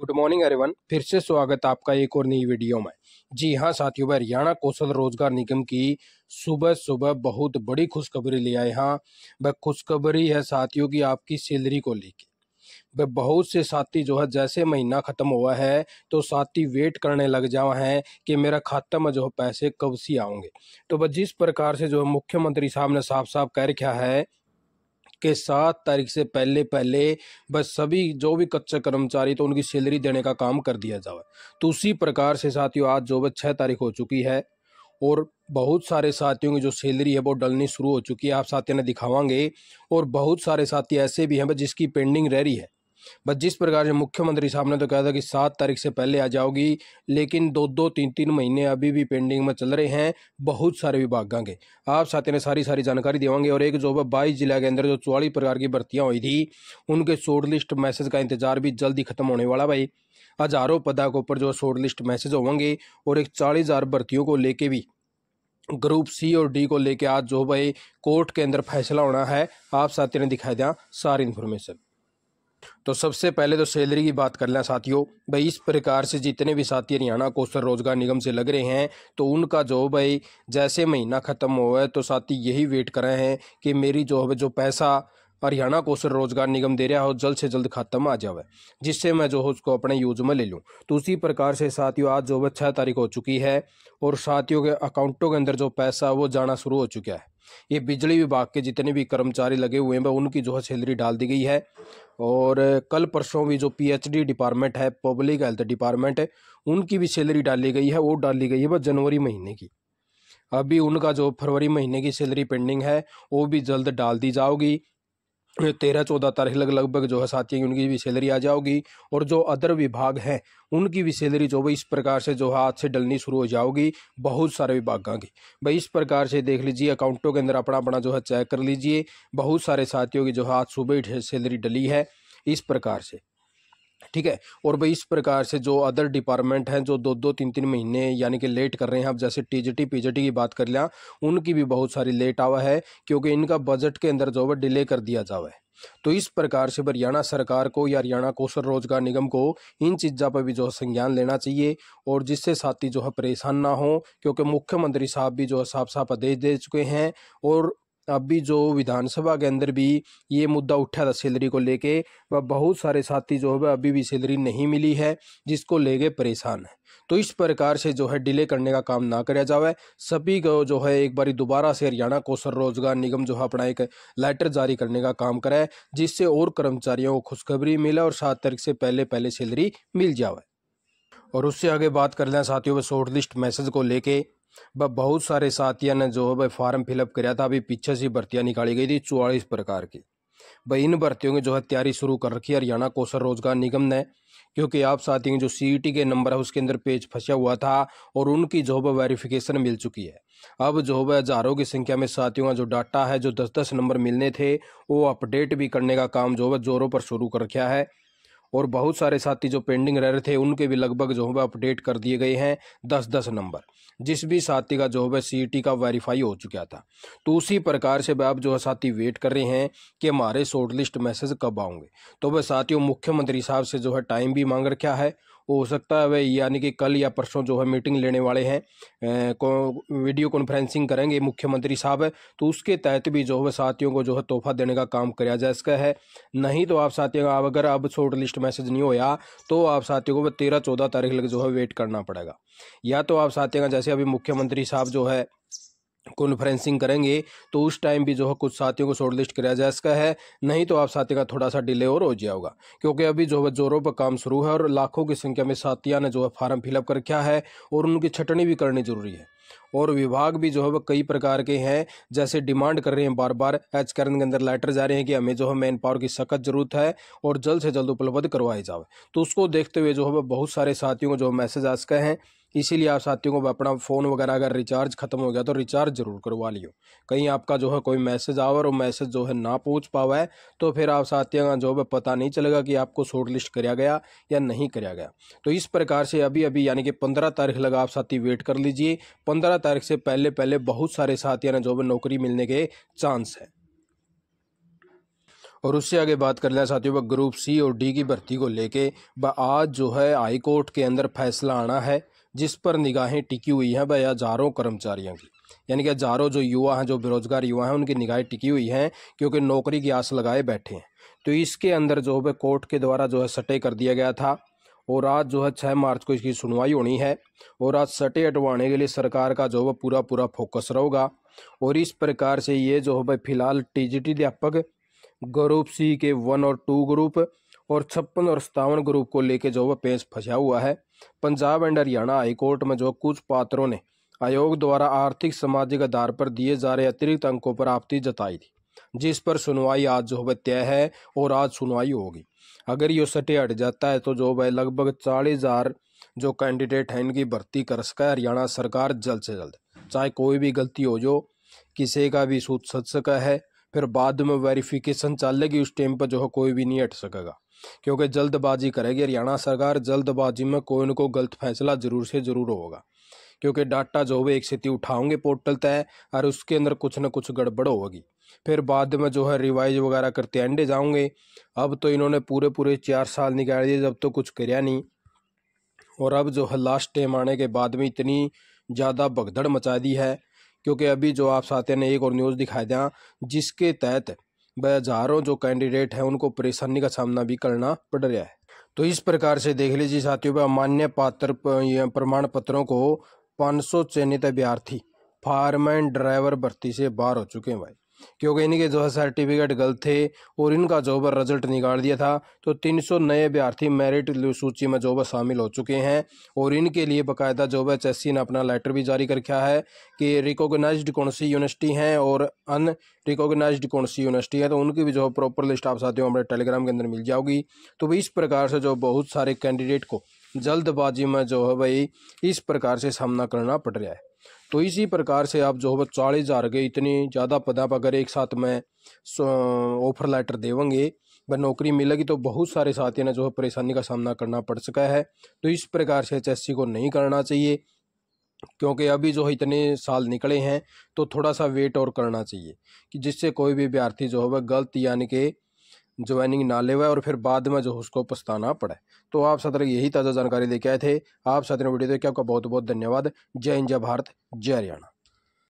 good morning अरेवन फिर से स्वागत आपका एक और नई वीडियो में जी हाँ साथियों हरियाणा कौशल रोजगार निगम की सुबह सुबह बहुत बड़ी खुशखबरी ले आए हाँ वह खुशखबरी है साथियों की आपकी सैलरी को लेके वह बहुत से साथी जो है जैसे महीना ख़त्म हुआ है तो साथी वेट करने लग जा हैं कि मेरा खाता में जो पैसे कब सी आओगे तो वह जिस प्रकार से जो मुख्यमंत्री साहब ने साफ साफ कह रखा है के सात तारीख से पहले पहले बस सभी जो भी कच्चे कर्मचारी तो उनकी सैलरी देने का काम कर दिया जाए तो उसी प्रकार से साथियों आज जो बस छः तारीख हो चुकी है और बहुत सारे साथियों की जो सैलरी है वो डलनी शुरू हो चुकी है आप साथियों ने दिखावागे और बहुत सारे साथी ऐसे भी हैं जिसकी पेंडिंग रह रही है बस जिस प्रकार से मुख्यमंत्री साहब ने तो कहा था कि सात तारीख से पहले आ जाओगी लेकिन दो दो तीन तीन महीने अभी भी पेंडिंग में चल रहे हैं बहुत सारे विभागों के आप साथ ने सारी सारी जानकारी देवांगे और एक जो है बाईस जिला के अंदर जो चौवालीस प्रकार की भर्तियाँ हुई थी उनके शॉर्ट लिस्ट मैसेज का इंतजार भी जल्द ही खत्म होने वाला भाई हजारों पदा के ऊपर जो शॉर्ट लिस्ट मैसेज होंगे और एक चालीस हज़ार भर्तियों को लेके भी ग्रुप सी और डी को लेके आज जो भाई कोर्ट के अंदर फैसला होना है आप साथियों ने दिखाई दें सारी इन्फॉर्मेशन तो सबसे पहले तो सैलरी की बात कर लें साथियों भाई इस प्रकार से जितने भी साथी हरियाणा कौशल रोजगार निगम से लग रहे हैं तो उनका जो भाई जैसे महीना ख़त्म हुआ है तो साथी यही वेट कर रहे हैं कि मेरी जो है जो पैसा हरियाणा कौशल रोजगार निगम दे रहा हो जल्द से जल्द खत्म आ जाए जिससे मैं जो है उसको अपने यूज में ले लूँ तो उसी प्रकार से साथियों आज जो है छः तारीख हो चुकी है और साथियों के अकाउंटों के अंदर जो पैसा वो जाना शुरू हो चुका है ये बिजली विभाग के जितने भी कर्मचारी लगे हुए हैं उनकी जो है सैलरी डाल दी गई है और कल परसों भी जो पीएचडी डिपार्टमेंट है पब्लिक हेल्थ डिपार्टमेंट है उनकी भी सैलरी डाली गई है वो डाली गई है बस जनवरी महीने की अभी उनका जो फरवरी महीने की सैलरी पेंडिंग है वो भी जल्द डाल दी जाओगी तेरह चौदह तारीख लग लगभग जो है साथियों की उनकी भी सैलरी आ जाओगी और जो अदर विभाग हैं उनकी भी सैलरी जो भाई इस प्रकार से जो है हाथ से डलनी शुरू हो जाओगी बहुत सारे विभागों की भाई इस प्रकार से देख लीजिए अकाउंटों के अंदर अपना अपना जो है चेक कर लीजिए बहुत सारे साथियों की जो है आज सुबह सैलरी डली है इस प्रकार से ठीक है और भाई इस प्रकार से जो अदर डिपार्टमेंट हैं जो दो दो तीन तीन महीने यानी कि लेट कर रहे हैं अब जैसे टीजीटी पीजीटी की बात कर लिया उनकी भी बहुत सारी लेट आवा है क्योंकि इनका बजट के अंदर जो है डिले कर दिया जावा है तो इस प्रकार से हरियाणा सरकार को या हरियाणा कौशल रोजगार निगम को इन चीज़ों पर भी जो है संज्ञान लेना चाहिए और जिससे साथी जो है परेशान ना हो क्योंकि मुख्यमंत्री साहब भी जो है साफ साफ आदेश दे चुके हैं और अभी जो विधानसभा के अंदर भी ये मुद्दा उठा था सैलरी को लेके वह बहुत सारे साथी जो है अभी भी सैलरी नहीं मिली है जिसको लेके परेशान है तो इस प्रकार से जो है डिले करने का काम ना कराया जावे सभी को जो है एक बार दोबारा से हरियाणा कौशल रोजगार निगम जो है अपना एक लेटर जारी करने का काम कराए जिससे और कर्मचारियों को खुशखबरी मिले और सात तारीख से पहले पहले सैलरी मिल जावे और उससे आगे बात कर लें साथियों में शॉर्ट लिस्ट मैसेज को लेके वह बहुत सारे साथियों ने जो है भाई फार्म फिलअप कराया था अभी पीछे से भर्तियाँ निकाली गई थी चौवालीस प्रकार की भाई इन भर्तियों की जो है तैयारी शुरू कर रखी है हरियाणा कौशल रोजगार निगम ने क्योंकि आप साथियों जो सी e के नंबर है उसके अंदर पेज फंसा हुआ था और उनकी जो है वेरिफिकेशन मिल चुकी है अब जो है हजारों की संख्या में साथियों का जो डाटा है जो दस दस नंबर मिलने थे वो अपडेट भी करने का काम जो है जोरों पर शुरू कर रखा है और बहुत सारे साथी जो पेंडिंग रह रहे थे उनके भी लगभग जो है अपडेट कर दिए गए हैं दस दस नंबर जिस भी साथी का जो है सी e का वेरीफाई हो चुका था तो उसी प्रकार से आप जो है साथी वेट कर रहे हैं कि हमारे शॉर्ट लिस्ट मैसेज कब आओगे तो वह साथियों मुख्यमंत्री साहब से जो है टाइम भी मांग रखा है हो सकता है वे यानी कि कल या परसों जो है मीटिंग लेने वाले हैं वीडियो कॉन्फ्रेंसिंग करेंगे मुख्यमंत्री साहब तो उसके तहत भी जो है साथियों को जो है तोहफा देने का काम कराया जा सका है नहीं तो आप साथियों आप अगर अब शॉर्ट लिस्ट मैसेज नहीं होया तो आप साथियों को तेरह चौदह तारीख लग जो है वेट करना पड़ेगा या तो आप साथियों जैसे अभी मुख्यमंत्री साहब जो है कॉन्फ्रेंसिंग करेंगे तो उस टाइम भी जो है कुछ साथियों को शॉर्ट लिस्ट कराया जा सका है नहीं तो आप साथी का थोड़ा सा डिले और हो जाएगा क्योंकि अभी जो है जोरों पर काम शुरू है और लाखों की संख्या में साथिया ने जो है फार्म फिलअप कर रखा है और उनकी छटनी भी करनी जरूरी है और विभाग भी जो है वह कई प्रकार के हैं जैसे डिमांड कर रहे हैं बार बार एच करण के अंदर लेटर जा रहे हैं कि हमें जो है मैन पावर की सख्त जरूरत है और जल्द से जल्द उपलब्ध करवाई जाए तो उसको देखते हुए जो है बहुत सारे साथियों को जो मैसेज आ सके हैं इसीलिए आप साथियों को अपना फ़ोन वगैरह अगर रिचार्ज ख़त्म हो गया तो रिचार्ज ज़रूर करवा लियो कहीं आपका जो है कोई मैसेज आवा और मैसेज जो है ना पूछ पावा है तो फिर आप साथियों का जो है पता नहीं चलेगा कि आपको शॉर्ट लिस्ट कराया गया या नहीं कराया गया तो इस प्रकार से अभी अभी यानी कि पंद्रह तारीख लगा आप साथी वेट कर लीजिए पंद्रह तारीख से पहले पहले बहुत सारे साथियों ने जो है नौकरी मिलने के चांस है और उससे आगे बात कर लें साथियों ग्रुप सी और डी की भर्ती को लेके आज जो है हाई कोर्ट के अंदर फैसला आना है जिस पर निगाहें टिकी हुई हैं वह हजारों कर्मचारियों की यानी कि हजारों जो युवा हैं जो बेरोजगार युवा हैं उनकी निगाहें टिकी हुई हैं क्योंकि नौकरी की आस लगाए बैठे हैं तो इसके अंदर जो है कोर्ट के द्वारा जो है सटे कर दिया गया था और आज जो है छः मार्च को इसकी सुनवाई होनी है और आज सटे हटवाने के लिए सरकार का जो है पूरा पूरा फोकस रहेगा और इस प्रकार से ये जो है फिलहाल टीजीटी अध्यापक ग्रुप सी के वन और टू ग्रुप और छप्पन और सत्तावन ग्रुप को लेके जो है पेंच फंसा हुआ है पंजाब एंड हरियाणा हाईकोर्ट में जो कुछ पात्रों ने आयोग द्वारा आर्थिक सामाजिक आधार पर दिए जा रहे अतिरिक्त अंकों पर आपत्ति जताई थी जिस पर सुनवाई आज जो है तय है और आज सुनवाई होगी अगर ये सटे हट जाता है तो जो है लगभग चालीस हजार जो कैंडिडेट हैं इनकी भर्ती कर सका हरियाणा सरकार जल्द से जल्द चाहे कोई भी गलती हो जो किसी का भी सूच सच सका है फिर बाद में वेरिफिकेशन लेगी उस टाइम पर जो है कोई भी नहीं हट सकेगा क्योंकि जल्दबाजी करेगी हरियाणा सरकार जल्दबाजी में कोई ना कोई गलत फैसला ज़रूर से ज़रूर होगा क्योंकि डाटा जो है एक स्थिति उठाओगे पोर्टल तय और उसके अंदर कुछ ना कुछ गड़बड़ होगी फिर बाद में जो है रिवाइज वगैरह करते अंडे जाऊंगे अब तो इन्होंने पूरे पूरे चार साल निकाल दिए जब तो कुछ कराया नहीं और अब जो है लास्ट टाइम आने के बाद में इतनी ज़्यादा भगदड़ मचा दी है क्योंकि अभी जो आप साथियों ने एक और न्यूज़ दिखाई दें जिसके तहत हजारों जो कैंडिडेट हैं उनको परेशानी का सामना भी करना पड़ रहा है तो इस प्रकार से देख लीजिए साथियों अमान्य पात्र प्रमाण पत्रों को 500 चयनित अभ्यार्थी फार्म एंड ड्राइवर भर्ती से बाहर हो चुके हैं भाई क्योंकि इनके जो है सर्टिफिकेट गलत थे और इनका जॉब रिजल्ट निकाल दिया था तो 300 नए अभ्यर्थी मेरिट सूची में जॉब शामिल हो चुके हैं और इनके लिए बाकायदा जॉब एच ने अपना लेटर भी जारी कर रखा है कि रिकोगनाइज कौन सी यूनिवर्सिटी हैं और अन रिकोगनाइज कौन सी यूनिवर्सिटी है तो उनकी भी जो प्रॉपर लिस्ट आप साथियों हमारे टेलीग्राम के अंदर मिल जाओगी तो भी इस प्रकार से जो बहुत सारे कैंडिडेट को जल्दबाजी में जो है भाई इस प्रकार से सामना करना पड़ रहा है तो इसी प्रकार से आप जो है चालीस हज़ार के इतनी ज़्यादा पदा आप अगर एक साथ में ऑफर लेटर देवेंगे वह नौकरी मिलेगी तो बहुत सारे साथियों ने जो है परेशानी का सामना करना पड़ सका है तो इस प्रकार से एच को नहीं करना चाहिए क्योंकि अभी जो है इतने साल निकले हैं तो थोड़ा सा वेट और करना चाहिए कि जिससे कोई भी विद्यार्थी जो है वह गलत यानी कि ज्वाइनिंग ना ले और फिर बाद में जो उसको पछताना पड़े तो आप सत्र यही ताज़ा जानकारी लेके आए थे आप साथियों वीडियो देखिए आपका बहुत बहुत धन्यवाद जय हिंद जय भारत जय हरियाणा